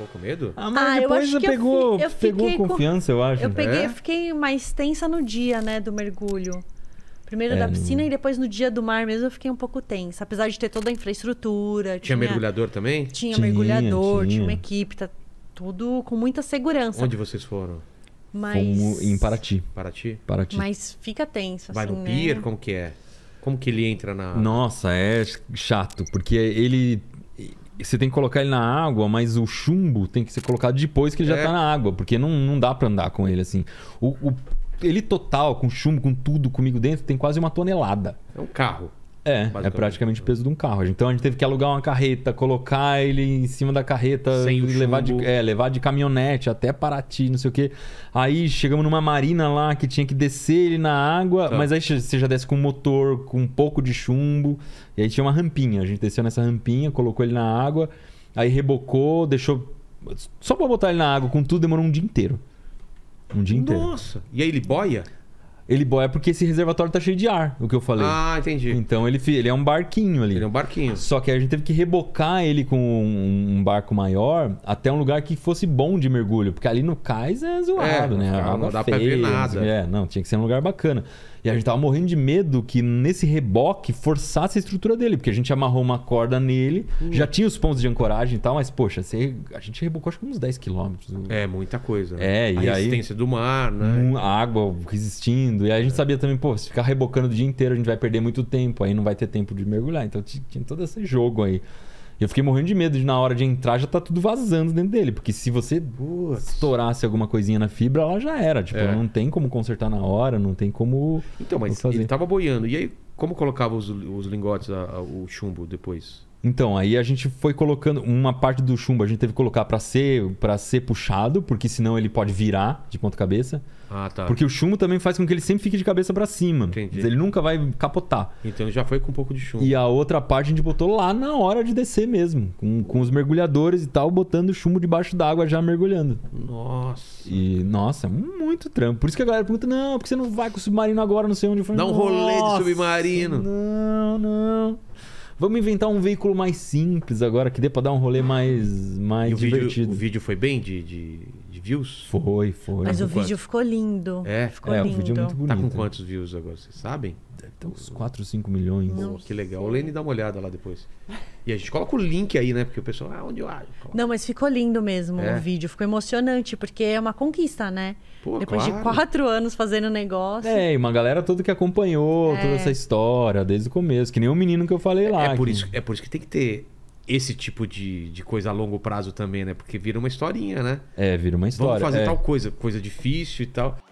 ficou com medo? Ah, mas ah, depois eu acho pegou, eu fi, eu pegou confiança, com... eu acho. Eu né? peguei, é? fiquei mais tensa no dia, né, do mergulho. Primeiro é, da piscina no... e depois no dia do mar mesmo eu fiquei um pouco tensa. Apesar de ter toda a infraestrutura. Tinha, tinha mergulhador também? Tinha, tinha mergulhador, tinha. tinha. uma equipe, tá tudo com muita segurança. Onde vocês foram? Mas... Fomos em Paraty. Paraty? Paraty. Mas fica tenso, Vai assim, no né? pier? Como que é? Como que ele entra na. Nossa, é chato, porque ele você tem que colocar ele na água, mas o chumbo tem que ser colocado depois que ele é. já tá na água, porque não, não dá para andar com ele assim. O, o, ele total, com chumbo, com tudo comigo dentro, tem quase uma tonelada. É um carro. É, é praticamente o peso de um carro. Então a gente teve que alugar uma carreta, colocar ele em cima da carreta, Sem levar, de, é, levar de caminhonete até Paraty, não sei o quê. Aí chegamos numa marina lá que tinha que descer ele na água, tá. mas aí você já desce com motor, com um pouco de chumbo. E aí tinha uma rampinha. A gente desceu nessa rampinha, colocou ele na água, aí rebocou, deixou. Só pra botar ele na água com tudo demorou um dia inteiro. Um dia Nossa. inteiro. Nossa! E aí ele boia? Ele boia é porque esse reservatório tá cheio de ar, o que eu falei. Ah, entendi. Então ele, ele é um barquinho ali. Ele é um barquinho. Só que a gente teve que rebocar ele com um, um barco maior até um lugar que fosse bom de mergulho. Porque ali no cais é zoado, é, né? Cara, não dá feia, pra ver nada. É, não, tinha que ser um lugar bacana. E a gente tava morrendo de medo que nesse reboque forçasse a estrutura dele, porque a gente amarrou uma corda nele, hum. já tinha os pontos de ancoragem e tal, mas, poxa, você, a gente rebocou acho que uns 10 quilômetros. Né? É, muita coisa. Né? É, a e aí. A resistência do mar, né? Hum, a Água resistindo e aí a gente sabia também, pô, se ficar rebocando o dia inteiro, a gente vai perder muito tempo, aí não vai ter tempo de mergulhar. Então tinha todo esse jogo aí. E eu fiquei morrendo de medo de na hora de entrar já tá tudo vazando dentro dele. Porque se você Putz. estourasse alguma coisinha na fibra, ela já era. Tipo, é. não tem como consertar na hora, não tem como. Então, mas fazer. ele tava boiando. E aí, como colocava os, os lingotes, a, a, o chumbo depois? Então, aí a gente foi colocando uma parte do chumbo, a gente teve que colocar para ser para ser puxado, porque senão ele pode virar de ponta cabeça. Ah, tá. Porque o chumbo também faz com que ele sempre fique de cabeça para cima. Entendi. Ele nunca vai capotar. Então já foi com um pouco de chumbo. E a outra parte a gente botou lá na hora de descer mesmo, com, com os mergulhadores e tal, botando o chumbo debaixo d'água já mergulhando. Nossa. E nossa, muito trampo. Por isso que a galera pergunta: "Não, porque você não vai com o submarino agora, não sei onde foi". Dá um rolê de submarino. Não, não. Vamos inventar um veículo mais simples agora, que dê pra dar um rolê mais, mais e o divertido. Vídeo, o vídeo foi bem de, de, de views? Foi, foi. Mas o vídeo ficou lindo. É, ficou é, lindo. o vídeo é muito bonito. Tá com quantos views agora, vocês sabem? Deve ter uns 4, 5 milhões. Nossa. Que legal. O Lene dá uma olhada lá depois. E a gente coloca o link aí, né? Porque o pessoal, ah, onde eu acho? Não, mas ficou lindo mesmo é. o vídeo, ficou emocionante, porque é uma conquista, né? Pô, Depois claro. de quatro anos fazendo negócio. É, e uma galera toda que acompanhou é. toda essa história desde o começo, que nem o menino que eu falei é, lá. É, é por, isso, é por isso que tem que ter esse tipo de, de coisa a longo prazo também, né? Porque vira uma historinha, né? É, vira uma história. Vamos fazer é. tal coisa, coisa difícil e tal.